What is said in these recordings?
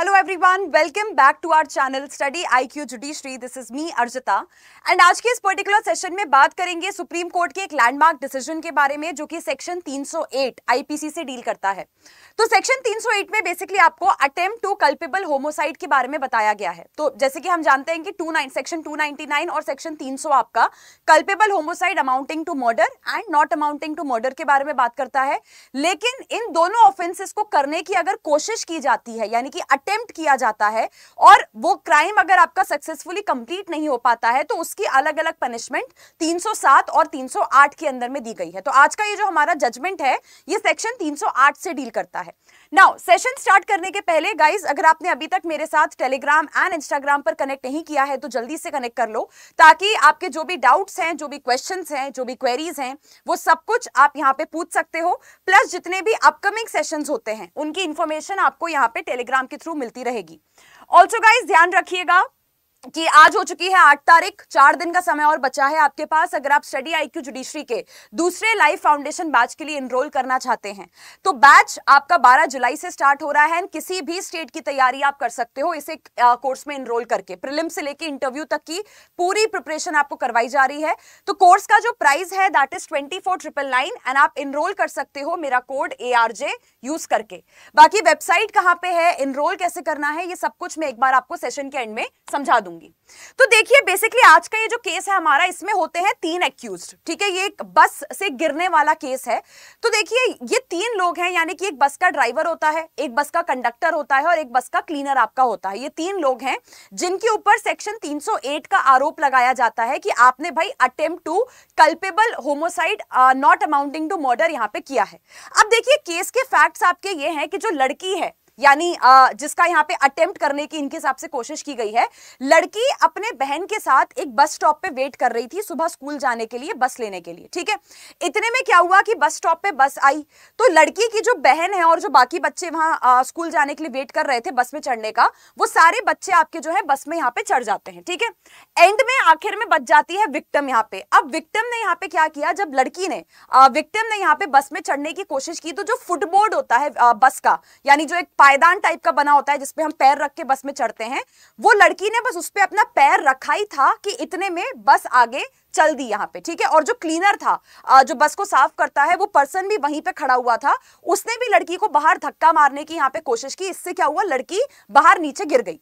hello everyone welcome back to our channel study IQ judiciary this is me Arjita and आज के इस particular session में बात करेंगे सुप्रीम कोर्ट के एक लैंडमार्क डिसीजन के बारे में जो कि सेक्शन 308 आईपीसी से डील करता है तो सेक्शन 308 में बेसिकली आपको अटेम्प्ट टू कल्पेबल होमोसाइड के बारे में बताया गया है तो जैसे कि हम जानते हैं कि टू सेक्शन टू और सेक्शन तीन आपका culpable homicide amounting to murder and not amounting to murder के बारे में बात करता है लेकिन इन दोनों ऑफेंसेस को करने की अगर कोशिश की जाती है यानी कि अटेम्प्ट किया जाता है और वो क्राइम अगर आपका सक्सेसफुली कंप्लीट नहीं हो पाता है तो उसकी अलग अलग पनिशमेंट 307 और 308 के अंदर में दी गई है तो आज का ये जो हमारा जजमेंट है ये सेक्शन 308 से डील करता है नाउ सेशन स्टार्ट करने के पहले गाइज अगर आपने अभी तक मेरे साथ टेलीग्राम एंड इंस्टाग्राम पर कनेक्ट नहीं किया है तो जल्दी से कनेक्ट कर लो ताकि आपके जो भी डाउट्स हैं जो भी क्वेश्चन हैं जो भी क्वेरीज हैं वो सब कुछ आप यहाँ पे पूछ सकते हो प्लस जितने भी अपकमिंग सेशन होते हैं उनकी इन्फॉर्मेशन आपको यहाँ पे टेलीग्राम के थ्रू थ्रू मिलती रहेगी ऑल्सो गाइज ध्यान रखिएगा कि आज हो चुकी है आठ तारीख चार दिन का समय और बचा है आपके पास अगर आप स्टडी आईक्यू जुडिशरी के दूसरे लाइव फाउंडेशन बैच के लिए इनरोल करना चाहते हैं तो बैच आपका 12 जुलाई से स्टार्ट हो रहा है किसी भी स्टेट की तैयारी आप कर सकते हो इसे कोर्स में इनरोल करके प्रिलिम से लेकर इंटरव्यू तक की पूरी प्रिपरेशन आपको करवाई जा रही है तो कोर्स का जो प्राइस है that is twenty four and आप इनरोल कर सकते हो मेरा कोड ए यूज करके बाकी वेबसाइट कहाँ पे है इनरोल कैसे करना है ये सब कुछ मैं एक बार आपको सेशन के एंड में समझा दूँ दूंगी तो देखिए बेसिकली आज का ये जो केस है हमारा इसमें होते हैं तीन एक्यूज ठीक है ये एक बस से गिरने वाला केस है तो देखिए ये तीन लोग हैं यानी कि एक बस का ड्राइवर होता है एक बस का कंडक्टर होता है और एक बस का क्लीनर आपका होता है ये तीन लोग हैं जिनके ऊपर सेक्शन तीन का आरोप लगाया जाता है कि आपने भाई attempt to culpable homicide not amounting to murder यहाँ पे किया है अब देखिए केस के फैक्ट्स आपके ये हैं कि जो लड़की है यानी जिसका यहाँ पे अटेम्प्ट करने की इनके हिसाब से कोशिश की गई है लड़की अपने बहन के साथ एक बस स्टॉप पे वेट कर रही थी सुबह स्कूल जाने के लिए बस लेने के लिए ठीक है इतने में क्या हुआ कि बस स्टॉप पे बस आई तो लड़की की जो बहन है और जो बाकी बच्चे वहां स्कूल जाने के लिए वेट कर रहे थे बस में चढ़ने का वो सारे बच्चे आपके जो है बस में यहाँ पे चढ़ जाते हैं ठीक है एंड में आखिर में बच जाती है विक्टम यहाँ पे अब विक्टम ने यहाँ पे क्या किया जब लड़की ने विक्टम ने यहाँ पे बस में चढ़ने की कोशिश की तो जो फुटबोर्ड होता है बस का यानी जो एक पायदान टाइप का बना होता है जिसपे हम पैर रख के बस में चढ़ते हैं वो लड़की ने बस उस पर अपना पैर रखा ही था कि इतने में बस आगे चल दी यहाँ पे ठीक है और जो क्लीनर था जो बस को साफ करता है वो पर्सन भी वहीं पे खड़ा हुआ था उसने भी लड़की को बाहर धक्का मारने की यहाँ पे कोशिश की इससे क्या हुआ लड़की बाहर नीचे गिर गई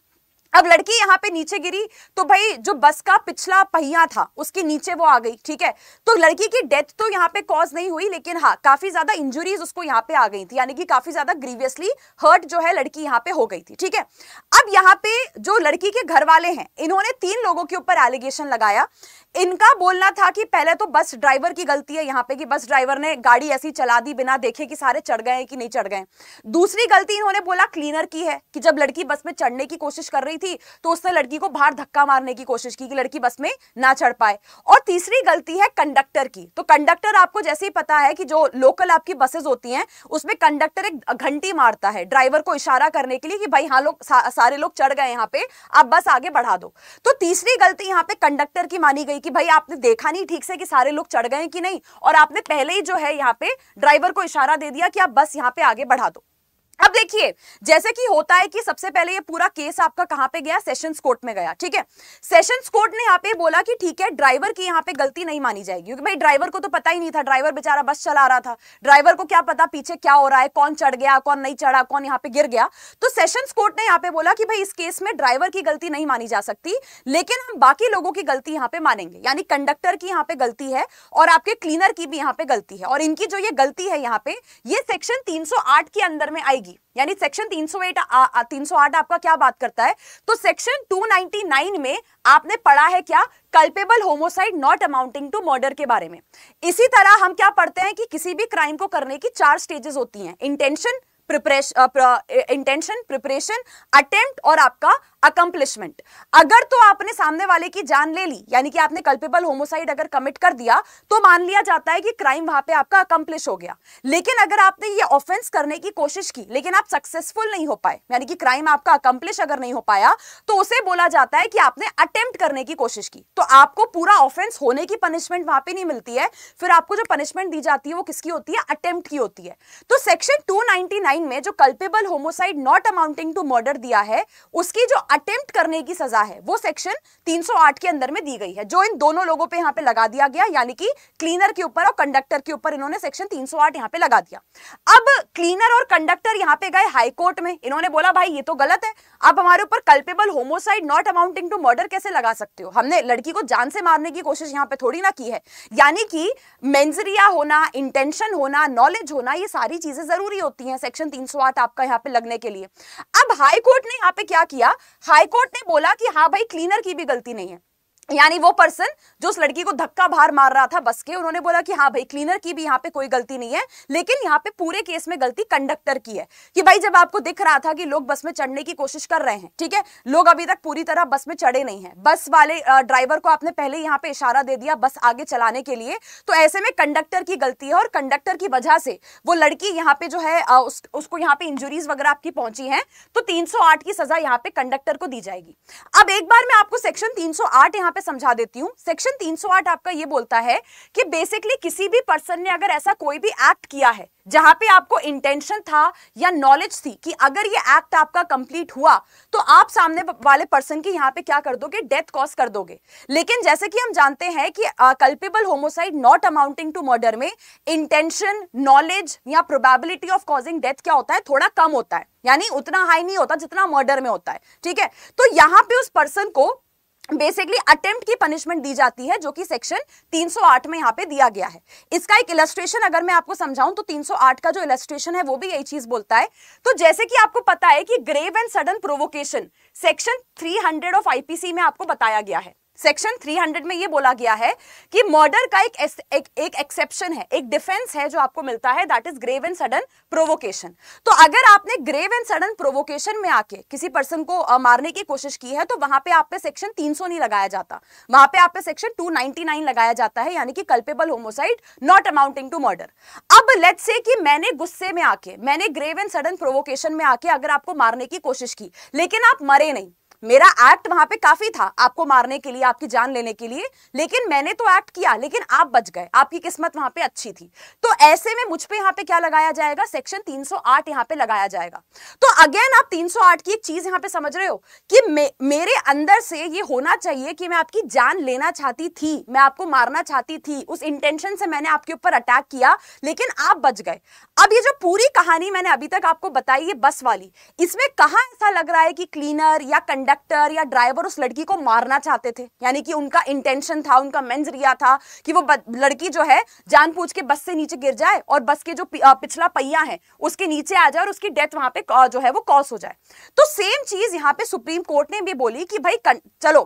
अब लड़की यहाँ पे नीचे गिरी तो भाई जो बस का पिछला पहिया था उसके नीचे वो आ गई ठीक है तो लड़की की डेथ तो यहाँ पे कॉज नहीं हुई लेकिन हाँ काफी ज्यादा इंजुरीज उसको यहाँ पे आ गई थी यानी कि काफी ज्यादा ग्रीवियसली हर्ट जो है लड़की यहाँ पे हो गई थी ठीक है अब यहाँ पे जो लड़की के घर वाले हैं इन्होंने तीन लोगों के ऊपर एलिगेशन लगाया इनका बोलना था कि पहले तो बस ड्राइवर की गलती है यहाँ पे कि बस ड्राइवर ने गाड़ी ऐसी चला दी बिना देखे कि सारे चढ़ गए कि नहीं चढ़ गए दूसरी गलती इन्होंने बोला क्लीनर की है कि जब लड़की बस में चढ़ने की कोशिश कर रही रही थी तो उसने लड़की को बाहर धक्का मारने की कोशिश की कि लड़की बस में ना चढ़ पाए और तीसरी गलती है कंडक्टर की तो कंडक्टर आपको जैसे ही पता है कि जो लोकल आपकी बसेस होती हैं उसमें कंडक्टर एक घंटी मारता है ड्राइवर को इशारा करने के लिए कि भाई हाँ लोग सा, सारे लोग चढ़ गए यहाँ पे आप बस आगे बढ़ा दो तो तीसरी गलती यहाँ पे कंडक्टर की मानी गई कि भाई आपने देखा नहीं ठीक से कि सारे लोग चढ़ गए कि नहीं और आपने पहले ही जो है यहाँ पे ड्राइवर को इशारा दे दिया कि आप बस यहाँ पे आगे बढ़ा दो अब देखिए जैसे कि होता है कि सबसे पहले ये पूरा केस आपका कहां पे गया सेशंस कोर्ट में गया ठीक है सेशंस कोर्ट ने यहाँ पे बोला कि ठीक है ड्राइवर की यहाँ पे गलती नहीं मानी जाएगी क्योंकि भाई ड्राइवर को तो पता ही नहीं था ड्राइवर बेचारा बस चला रहा था ड्राइवर को क्या पता पीछे क्या हो रहा है कौन चढ़ गया कौन नहीं चढ़ा कौन यहाँ पे गिर गया तो सेशंस कोर्ट ने यहाँ पे बोला कि भाई इस केस में ड्राइवर की गलती नहीं मानी जा सकती लेकिन हम बाकी लोगों की गलती यहाँ पे मानेंगे यानी कंडक्टर की यहाँ पे गलती है और आपके क्लीनर की भी यहाँ पे गलती है और इनकी जो ये गलती है यहाँ पे ये सेक्शन तीन के अंदर में आएगी जाएगी यानी सेक्शन 308 आ, 308 आपका क्या बात करता है तो सेक्शन 299 में आपने पढ़ा है क्या culpable homicide not amounting to murder के बारे में इसी तरह हम क्या पढ़ते हैं कि किसी भी क्राइम को करने की चार स्टेजेस होती हैं intention preparation intention preparation attempt और आपका अकम्पलिशमेंट अगर तो आपने सामने वाले की जान ले ली यानी कि आपने कल्पेबल होमोसाइड अगर कमिट कर दिया तो मान लिया जाता है कि क्राइम वहां पे आपका अकम्पलिश हो गया लेकिन अगर आपने ये ऑफेंस करने की कोशिश की लेकिन आप सक्सेसफुल नहीं हो पाए यानी कि क्राइम आपका अकम्पलिश अगर नहीं हो पाया तो उसे बोला जाता है कि आपने अटेम्प्ट करने की कोशिश की तो आपको पूरा ऑफेंस होने की पनिशमेंट वहां पर नहीं मिलती है फिर आपको जो पनिशमेंट दी जाती है वो किसकी होती है अटेम्प्ट की होती है तो सेक्शन टू में जो culpable homicide not amounting to murder दिया है उसकी जो अटेम्प्ट करने की सजा है वो सेक्शन 308 के अंदर में दी गई है जो इन दोनों लोगों पे यहाँ पे लगा दिया गया यानी कि क्लीनर के ऊपर और कंडक्टर के ऊपर इन्होंने सेक्शन 308 यहाँ पे लगा दिया अब क्लीनर और कंडक्टर यहाँ पे गए हाईकोर्ट में इन्होंने बोला भाई ये तो गलत है आप हमारे ऊपर culpable homicide not amounting to murder कैसे लगा सकते हो हमने लड़की को जान से मारने की कोशिश यहाँ पे थोड़ी ना की है यानी कि मेन्जरिया होना इंटेंशन होना नॉलेज होना ये सारी चीजें जरूरी होती है सेक्शन तीन आपका यहाँ पे लगने के लिए अब हाईकोर्ट ने यहाँ पे क्या किया हाईकोर्ट ने बोला कि हाँ भाई क्लीनर की भी गलती नहीं है यानी वो पर्सन जो उस लड़की को धक्का भार मार रहा था बस के उन्होंने बोला कि हाँ भाई क्लीनर की भी यहाँ पे कोई गलती नहीं है लेकिन यहाँ पे पूरे केस में गलती कंडक्टर की है कि भाई जब आपको दिख रहा था कि लोग बस में चढ़ने की कोशिश कर रहे हैं ठीक है लोग अभी तक पूरी तरह बस में चढ़े नहीं है बस वाले ड्राइवर को आपने पहले यहाँ पे इशारा दे दिया बस आगे चलाने के लिए तो ऐसे में कंडक्टर की गलती है और कंडक्टर की वजह से वो लड़की यहाँ पे जो है उसको यहाँ पे इंजुरीज वगैरह आपकी पहुंची है तो तीन की सजा यहाँ पे कंडक्टर को दी जाएगी अब एक बार मैं आपको सेक्शन तीन यहाँ पे पे समझा देती हूँ सेक्शन 308 आपका ये बोलता है कि बेसिकली किसी भी पर्सन ने अगर ऐसा कोई भी एक्ट किया है जहां पे आपको इंटेंशन था या नॉलेज थी कि अगर ये एक्ट आपका कंप्लीट हुआ तो आप सामने वाले पर्सन की यहाँ पे क्या कर दोगे डेथ कॉज कर दोगे लेकिन जैसे कि हम जानते हैं कि culpable homicide not amounting to murder में इंटेंशन नॉलेज या प्रोबेबिलिटी ऑफ कॉजिंग डेथ क्या होता है थोड़ा कम होता है यानी उतना हाई नहीं होता जितना मर्डर में होता है ठीक है तो यहाँ पे उस पर्सन को बेसिकली अटेम्प्ट की पनिशमेंट दी जाती है जो कि सेक्शन 308 में यहाँ पे दिया गया है इसका एक इलस्ट्रेशन अगर मैं आपको समझाऊं तो 308 का जो इलस्ट्रेशन है वो भी यही चीज बोलता है तो जैसे कि आपको पता है कि grave and sudden provocation section 300 of IPC में आपको बताया गया है सेक्शन 300 में ये बोला गया है कि मर्डर का एक एक, एक एक्सेप्शन है एक डिफेंस है जो आपको मिलता है that is grave and sudden provocation तो अगर आपने ग्रेव एंड सडन प्रोवोकेशन में आके किसी पर्सन को आ, मारने की कोशिश की है तो वहां पे आप पे सेक्शन 300 नहीं लगाया जाता वहां पे आप पे सेक्शन 299 लगाया जाता है यानी कि culpable homicide not amounting to murder अब लेट्स से कि मैंने गुस्से में आके मैंने ग्रेव एंड सडन प्रोवोकेशन में आके अगर आपको मारने की कोशिश की लेकिन आप मरे नहीं मेरा एक्ट वहां पे काफी था आपको मारने के लिए आपकी जान लेने के लिए लेकिन मैंने तो एक्ट किया लेकिन आप बच गए आपकी किस्मत वहां पे अच्छी थी तो ऐसे में मुझ पे यहाँ पे क्या लगाया जाएगा सेक्शन 308 यहाँ पे लगाया जाएगा तो अगेन आप 308 की एक चीज यहाँ पे समझ रहे हो कि मे, मेरे अंदर से ये होना चाहिए कि मैं आपकी जान लेना चाहती थी मैं आपको मारना चाहती थी उस इंटेंशन से मैंने आपके ऊपर अटैक किया लेकिन आप बच गए अब ये जो पूरी कहानी मैंने अभी तक आपको बताई ये बस वाली इसमें कहा ऐसा लग रहा है कि क्लीनर या कंडक्टर या ड्राइवर उस लड़की को मारना चाहते थे यानी कि उनका इंटेंशन था उनका रिया था कि वो लड़की जो है जान पूछ के बस से नीचे गिर जाए और बस के जो पिछला पहिया है उसके नीचे आ जाए और उसकी डेथ वहां पे जो है वो कॉज हो जाए तो सेम चीज यहाँ पे सुप्रीम कोर्ट ने भी बोली कि भाई चलो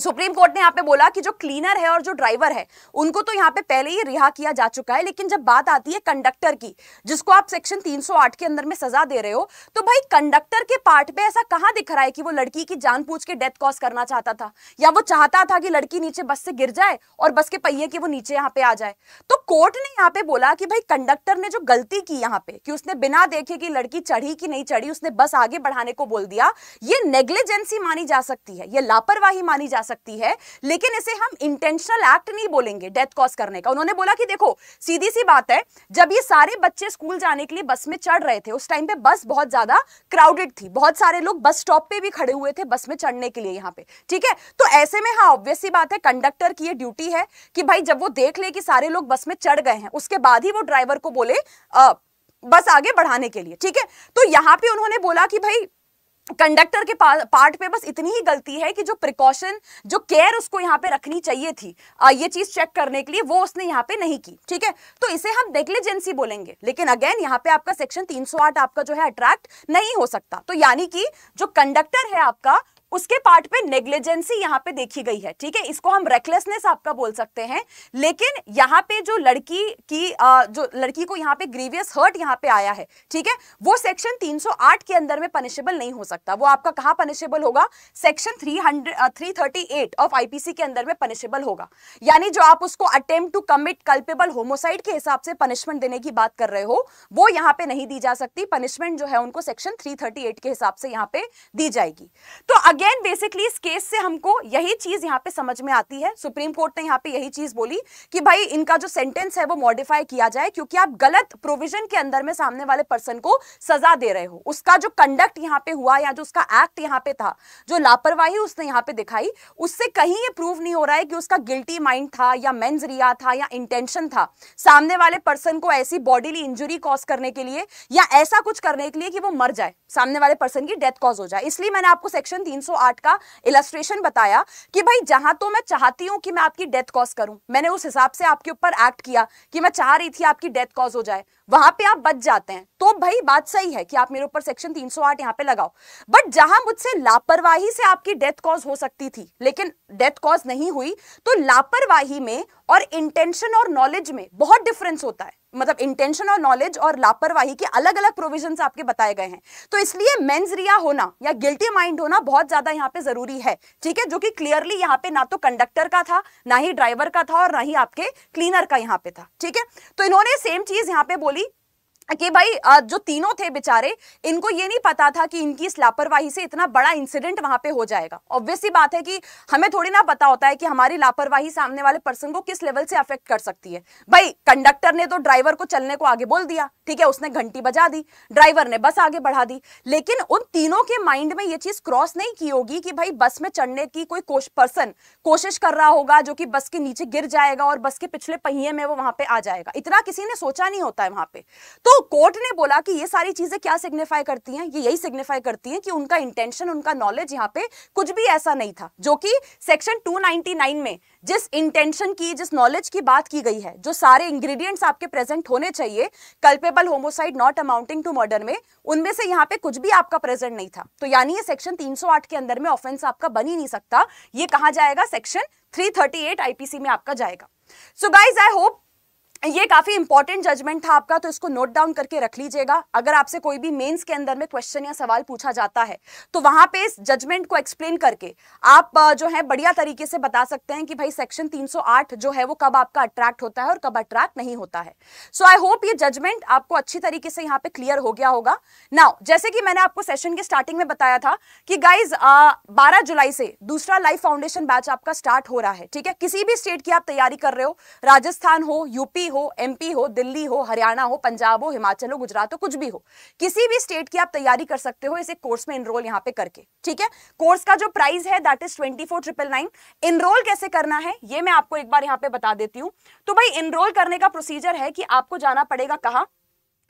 सुप्रीम कोर्ट ने यहाँ पे बोला कि जो क्लीनर है और जो ड्राइवर है उनको तो यहाँ पे पहले ही रिहा किया जा चुका है लेकिन जब बात आती है कंडक्टर की जिसको आप सेक्शन 308 के अंदर में सजा दे रहे हो तो भाई कंडक्टर के पार्ट पे ऐसा कहाँ दिख रहा है कि वो लड़की की जान पूछ के डेथ कॉज करना चाहता था या वो चाहता था कि लड़की नीचे बस से गिर जाए और बस के पहिए की वो नीचे यहाँ पे आ जाए तो कोर्ट ने यहाँ पे बोला कि भाई कंडक्टर ने जो गलती की यहाँ पे कि उसने बिना देखे कि लड़की चढ़ी कि नहीं चढ़ी उसने बस आगे बढ़ाने को बोल दिया ये नेग्लिजेंसी मानी जा सकती है ये लापरवाही मानी जा जा सकती है लेकिन इसे हम इंटेंशनल एक्ट नहीं बोलेंगे डेथ कॉज करने का उन्होंने बोला कि देखो सीधी सी बात है जब ये सारे बच्चे स्कूल जाने के लिए बस में चढ़ रहे थे उस टाइम पे बस बहुत ज्यादा क्राउडेड थी बहुत सारे लोग बस स्टॉप पे भी खड़े हुए थे बस में चढ़ने के लिए यहाँ पे ठीक है तो ऐसे में हाँ ऑब्वियसली बात है कंडक्टर की ये ड्यूटी है कि भाई जब वो देख ले कि सारे लोग बस में चढ़ गए हैं उसके बाद ही वो ड्राइवर को बोले बस आगे बढ़ाने के लिए ठीक है तो यहां पे उन्होंने बोला कि भाई कंडक्टर के पा, पार्ट पे बस इतनी ही गलती है कि जो प्रिकॉशन जो केयर उसको यहाँ पे रखनी चाहिए थी आ, ये चीज चेक करने के लिए वो उसने यहाँ पे नहीं की ठीक है तो इसे हम नेग्लिजेंसी बोलेंगे लेकिन अगेन यहाँ पे आपका सेक्शन 308 आपका जो है अट्रैक्ट नहीं हो सकता तो यानी कि जो कंडक्टर है आपका उसके पार्ट पे नेग्लिजेंसी यहाँ पे देखी गई है ठीक है इसको हम रेकलेसनेस आपका बोल सकते हैं लेकिन यहाँ पे जो लड़की की जो लड़की को यहाँ पे ग्रीवियस हर्ट यहाँ पे आया है ठीक है वो सेक्शन 308 के अंदर में पनिशेबल नहीं हो सकता वो आपका कहाँ पनिशेबल होगा सेक्शन 300 338 ऑफ आईपीसी के अंदर में पनिशेबल होगा यानी जो आप उसको attempt to commit culpable homicide के हिसाब से पनिशमेंट देने की बात कर रहे हो वो यहाँ पे नहीं दी जा सकती पनिशमेंट जो है उनको सेक्शन थ्री के हिसाब से यहाँ पे दी जाएगी तो अगर अगेन बेसिकली इस केस से हमको यही चीज यहाँ पे समझ में आती है सुप्रीम कोर्ट ने यहाँ पे यही चीज बोली कि भाई इनका जो सेंटेंस है वो मॉडिफाई किया जाए क्योंकि आप गलत प्रोविजन के अंदर में सामने वाले पर्सन को सजा दे रहे हो उसका जो कंडक्ट यहाँ पे हुआ या जो उसका एक्ट यहाँ पे था जो लापरवाही उसने यहाँ पे दिखाई उससे कहीं ये प्रूव नहीं हो रहा है कि उसका गिल्टी माइंड था या मेन्स रिया था या इंटेंशन था सामने वाले पर्सन को ऐसी बॉडीली इंजुरी कॉज करने के लिए या ऐसा कुछ करने के लिए कि वो मर जाए सामने वाले पर्सन की डेथ कॉज हो जाए इसलिए मैंने आपको सेक्शन तीन 108 का इलस्ट्रेशन बताया कि भाई जहां तो मैं चाहती हूं कि मैं आपकी डेथ कॉज करूं मैंने उस हिसाब से आपके ऊपर एक्ट किया कि मैं चाह रही थी आपकी डेथ कॉज हो जाए वहां पे आप बच जाते हैं तो भाई बात सही है कि आप मेरे ऊपर सेक्शन 308 सौ यहां पर लगाओ बट जहां मुझसे लापरवाही से आपकी डेथ कॉज हो सकती थी लेकिन डेथ कॉज नहीं हुई तो लापरवाही में और इंटेंशन और नॉलेज में बहुत डिफरेंस होता है मतलब इंटेंशन और नॉलेज और लापरवाही के अलग अलग प्रोविजन आपके बताए गए हैं तो इसलिए मेन्स रिया होना या गिल्टी माइंड होना बहुत ज्यादा यहाँ पे जरूरी है ठीक है जो कि क्लियरली यहाँ पे ना तो कंडक्टर का था ना ही ड्राइवर का था और ना ही आपके क्लीनर का यहाँ पे था ठीक है तो इन्होंने सेम चीज यहाँ पे बोली कि भाई जो तीनों थे बेचारे इनको ये नहीं पता था कि इनकी इस लापरवाही से इतना बड़ा इंसिडेंट वहां पे हो जाएगा ऑब्वियसली बात है कि हमें थोड़ी ना पता होता है कि हमारी लापरवाही सामने वाले पर्सन को किस लेवल से अफेक्ट कर सकती है भाई कंडक्टर ने तो ड्राइवर को चलने को आगे बोल दिया ठीक है उसने घंटी बजा दी ड्राइवर ने बस आगे बढ़ा दी लेकिन उन तीनों के माइंड में ये चीज क्रॉस नहीं की होगी कि भाई बस में चढ़ने की कोई पर्सन कोशिश कर रहा होगा जो कि बस के नीचे गिर जाएगा और बस के पिछले पहिए में वो वहां पे आ जाएगा इतना किसी ने सोचा नहीं होता है वहां पे तो कोर्ट ने बोला कि ये सारी चीजें क्या सिग्निफाई करती हैं ये यही सिग्निफाई करती हैं कि उनका इंटेंशन उनका नॉलेज यहाँ पे कुछ भी ऐसा नहीं था जो कि सेक्शन 299 में जिस इंटेंशन की जिस नॉलेज की बात की गई है जो सारे इंग्रेडिएंट्स आपके प्रेजेंट होने चाहिए culpable homicide not amounting to murder में उनमें से यहाँ पे कुछ भी आपका प्रेजेंट नहीं था तो यानी ये सेक्शन 308 के अंदर में ऑफेंस आपका बन ही नहीं सकता ये कहा जाएगा सेक्शन 338 आईपीसी में आपका जाएगा सो गाइज आई होप ये काफी इंपॉर्टेंट जजमेंट था आपका तो इसको नोट डाउन करके रख लीजिएगा अगर आपसे कोई भी मेंस के अंदर में क्वेश्चन या सवाल पूछा जाता है तो वहां पे इस जजमेंट को एक्सप्लेन करके आप जो है बढ़िया तरीके से बता सकते हैं कि भाई सेक्शन 308 जो है वो कब आपका अट्रैक्ट होता है और कब अट्रैक्ट नहीं होता है सो आई होप ये जजमेंट आपको अच्छी तरीके से यहाँ पे क्लियर हो गया होगा नाउ जैसे कि मैंने आपको सेशन के स्टार्टिंग में बताया था कि गाइज बारह जुलाई से दूसरा लाइफ फाउंडेशन बैच आपका स्टार्ट हो रहा है ठीक है किसी भी स्टेट की आप तैयारी कर रहे हो राजस्थान हो यूपी हो एमपी हो दिल्ली हो हरियाणा हो पंजाब हो हिमाचल हो गुजरात हो कुछ भी हो किसी भी स्टेट की आप तैयारी कर सकते हो इसे कोर्स में इनरोल यहाँ पे करके ठीक है कोर्स का जो प्राइस है that is twenty four triple nine enrol कैसे करना है ये मैं आपको एक बार यहाँ पे बता देती हूँ तो भाई इनरोल करने का प्रोसीजर है कि आपको जाना पड़ेगा कहाँ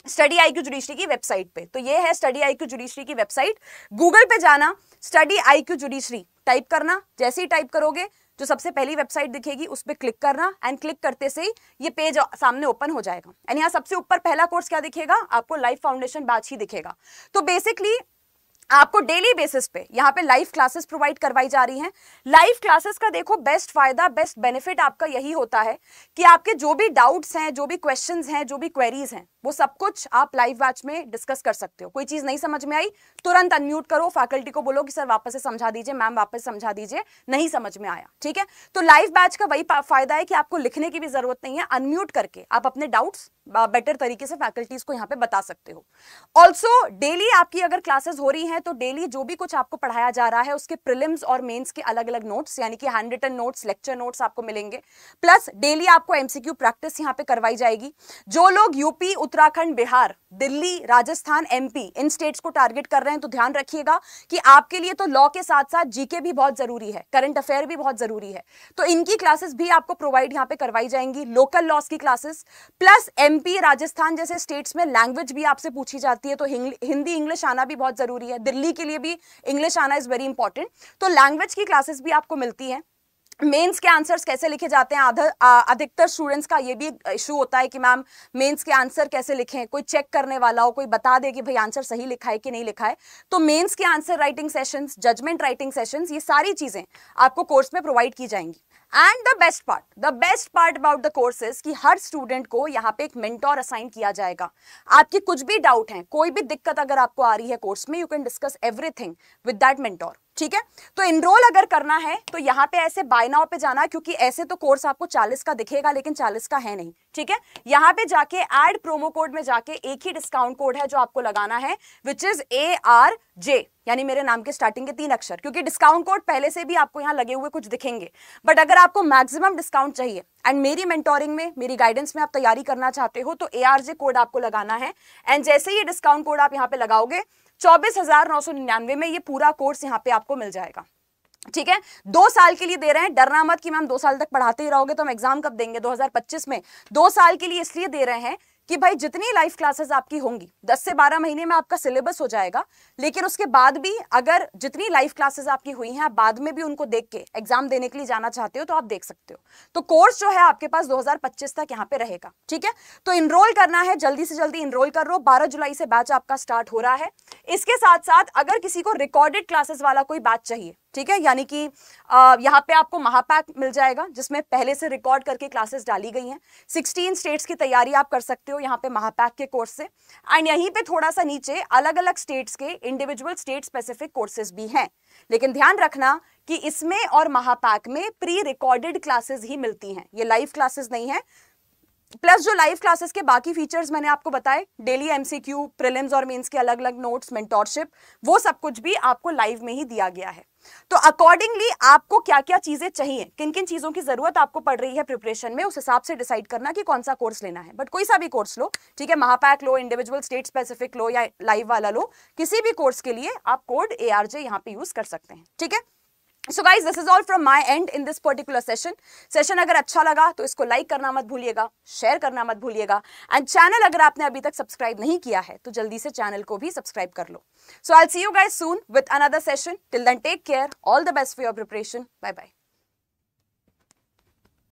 स्टडी आई क्यू जुडिशरी की वेबसाइट पे तो ये है स्टडी आई क्यू जुडिशरी की वेबसाइट गूगल पे जाना study I Q judiciary type करना जैसे ही टाइप करोगे जो सबसे पहली वेबसाइट दिखेगी उस पर क्लिक करना एंड क्लिक करते से ही ये पेज सामने ओपन हो जाएगा एंड यहाँ सबसे ऊपर पहला कोर्स क्या दिखेगा आपको लाइफ फाउंडेशन बैच ही दिखेगा तो बेसिकली आपको डेली बेसिस पे यहाँ पे लाइव क्लासेस प्रोवाइड करवाई जा रही हैं लाइव क्लासेस का देखो बेस्ट फायदा बेस्ट बेनिफिट आपका यही होता है कि आपके जो भी डाउट्स हैं जो भी क्वेश्चंस हैं जो भी क्वेरीज हैं वो सब कुछ आप लाइव बैच में डिस्कस कर सकते हो कोई चीज़ नहीं समझ में आई तुरंत अनम्यूट करो फैकल्टी को बोलो कि सर वापस से समझा दीजिए मैम वापस समझा दीजिए नहीं समझ में आया ठीक है तो लाइव बैच का वही फायदा है कि आपको लिखने की भी जरूरत नहीं है अनम्यूट करके आप अपने डाउट्स बेटर तरीके से फैकल्टीज को यहाँ पे बता सकते हो ऑल्सो डेली आपकी अगर क्लासेस हो रही हैं तो डेली जो भी कुछ आपको पढ़ाया जा रहा है उसके प्रिलिम्स और मेंस के अलग अलग नोट्स यानी कि hand written notes lecture notes आपको मिलेंगे प्लस डेली आपको एमसीक्यू प्रैक्टिस यहाँ पे करवाई जाएगी जो लोग यूपी उत्तराखंड बिहार दिल्ली राजस्थान एमपी इन स्टेट्स को टारगेट कर रहे हैं तो ध्यान रखिएगा कि आपके लिए तो लॉ के साथ साथ जीके भी बहुत जरूरी है करंट अफेयर भी बहुत जरूरी है तो इनकी क्लासेस भी आपको प्रोवाइड यहाँ पे करवाई जाएंगी लोकल लॉस की classes plus M MP Rajasthan जैसे स्टेट्स में लैंग्वेज भी आपसे पूछी जाती है तो हिंदी इंग्लिश आना भी बहुत ज़रूरी है दिल्ली के लिए भी इंग्लिश आना इज़ वेरी इंपॉर्टेंट तो लैंग्वेज की क्लासेस भी आपको मिलती है मेंस के आंसर्स कैसे लिखे जाते हैं अधिकतर स्टूडेंट्स का ये भी इशू होता है कि मैम मेंस के आंसर कैसे लिखें कोई चेक करने वाला हो कोई बता दे कि भाई आंसर सही लिखा है कि नहीं लिखा है तो मेंस के answer writing sessions judgement writing sessions ये सारी चीज़ें आपको कोर्स में प्रोवाइड की जाएंगी and the best part the best part about the course is कि हर स्टूडेंट को यहाँ पे एक मिनटोर असाइन किया जाएगा आपके कुछ भी डाउट हैं कोई भी दिक्कत अगर आपको आ रही है कोर्स में you can discuss everything with that mentor ठीक है तो इनरोल अगर करना है तो यहाँ पे ऐसे बायनाओ पे जाना क्योंकि ऐसे तो कोर्स आपको 40 का दिखेगा लेकिन 40 का है नहीं ठीक है यहाँ पे जाके एड प्रोमो कोड में जाके एक ही डिस्काउंट कोड है जो आपको लगाना है which is A R J यानी मेरे नाम के स्टार्टिंग के तीन अक्षर क्योंकि डिस्काउंट कोड पहले से भी आपको यहाँ लगे हुए कुछ दिखेंगे बट अगर आपको मैक्सिमम डिस्काउंट चाहिए एंड मेरी मेंटोरिंग में मेरी गाइडेंस में आप तैयारी करना चाहते हो तो ए आर जे कोड आपको लगाना है एंड जैसे ही डिस्काउंट कोड आप यहाँ पे लगाओगे चौबीस हजार नौ सौ निन्यानवे में ये पूरा कोर्स यहाँ पे आपको मिल जाएगा ठीक है दो साल के लिए दे रहे हैं डरना मत कि मैम दो साल तक पढ़ाते ही रहोगे तो हम एग्जाम कब देंगे 2025 में दो साल के लिए इसलिए दे रहे हैं कि भाई जितनी लाइव क्लासेस आपकी होंगी 10 से 12 महीने में आपका सिलेबस हो जाएगा लेकिन उसके बाद भी अगर जितनी लाइव क्लासेस आपकी हुई हैं आप बाद में भी उनको देख के एग्जाम देने के लिए जाना चाहते हो तो आप देख सकते हो तो कोर्स जो है आपके पास 2025 तक यहाँ पे रहेगा ठीक है तो इनरोल करना है जल्दी से जल्दी इनरोल कर रो बारह जुलाई से बैच आपका स्टार्ट हो रहा है इसके साथ साथ अगर किसी को रिकॉर्डेड क्लासेस वाला कोई बैच चाहिए ठीक है यानी कि यहाँ पे आपको महापैक मिल जाएगा जिसमें पहले से रिकॉर्ड करके क्लासेस डाली गई हैं 16 स्टेट्स की तैयारी आप कर सकते हो यहाँ पे महापैक के कोर्स से एंड यहीं पे थोड़ा सा नीचे अलग अलग स्टेट्स के इंडिविजुअल स्टेट स्पेसिफिक कोर्सेज भी हैं लेकिन ध्यान रखना कि इसमें और महापैक में प्री रिकॉर्डेड क्लासेज ही मिलती हैं ये लाइव क्लासेज नहीं है प्लस जो लाइव क्लासेस के बाकी फीचर्स मैंने आपको बताए डेली एमसीक्यू प्रीलिम्स और मेंस के अलग अलग नोट्स मेंटोरशिप वो सब कुछ भी आपको लाइव में ही दिया गया है तो अकॉर्डिंगली आपको क्या क्या चीजें चाहिए किन किन चीजों की जरूरत आपको पड़ रही है प्रिपरेशन में उस हिसाब से डिसाइड करना कि कौन सा कोर्स लेना है बट कोई सा भी कोर्स लो ठीक है महापैक लो इंडिविजुअल स्टेट स्पेसिफिक लो या लाइव वाला लो किसी भी कोर्स के लिए आप कोड ए आर जे यहाँ पे यूज कर सकते हैं ठीक है so guys this is all from my end in this particular session session अगर अच्छा लगा तो इसको लाइक करना मत भूलिएगा शेयर करना मत भूलिएगा एंड चैनल अगर आपने अभी तक सब्सक्राइब नहीं किया है तो जल्दी से चैनल को भी सब्सक्राइब कर लो so I see you guys soon with another session till then take care all the best for your preparation bye bye